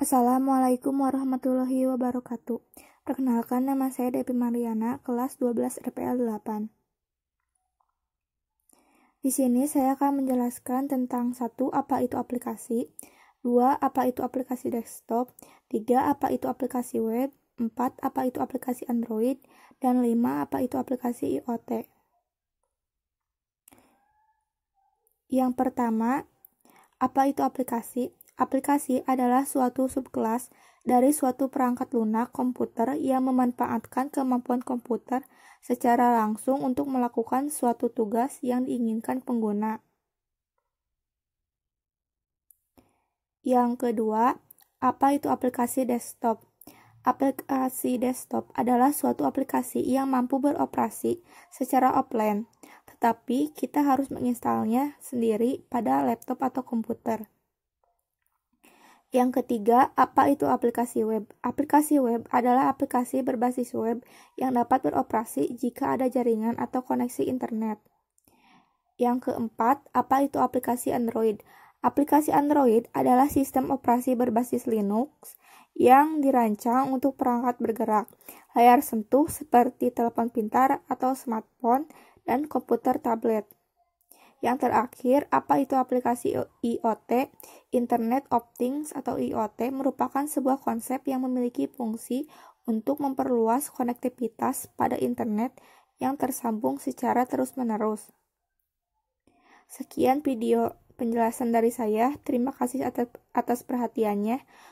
Assalamualaikum warahmatullahi wabarakatuh. Perkenalkan nama saya Devi Mariana, kelas 12 RPL 8. Di sini saya akan menjelaskan tentang satu apa itu aplikasi, dua apa itu aplikasi desktop, tiga apa itu aplikasi web, empat apa itu aplikasi Android, dan lima apa itu aplikasi IoT. Yang pertama, apa itu aplikasi? Aplikasi adalah suatu subkelas dari suatu perangkat lunak komputer yang memanfaatkan kemampuan komputer secara langsung untuk melakukan suatu tugas yang diinginkan pengguna. Yang kedua, apa itu aplikasi desktop? Aplikasi desktop adalah suatu aplikasi yang mampu beroperasi secara offline, tetapi kita harus menginstalnya sendiri pada laptop atau komputer. Yang ketiga, apa itu aplikasi web? Aplikasi web adalah aplikasi berbasis web yang dapat beroperasi jika ada jaringan atau koneksi internet. Yang keempat, apa itu aplikasi Android? Aplikasi Android adalah sistem operasi berbasis Linux yang dirancang untuk perangkat bergerak, layar sentuh seperti telepon pintar atau smartphone, dan komputer tablet. Yang terakhir, apa itu aplikasi IoT? Internet of Things atau IoT merupakan sebuah konsep yang memiliki fungsi untuk memperluas konektivitas pada internet yang tersambung secara terus-menerus. Sekian video penjelasan dari saya. Terima kasih atas, perhatiannya.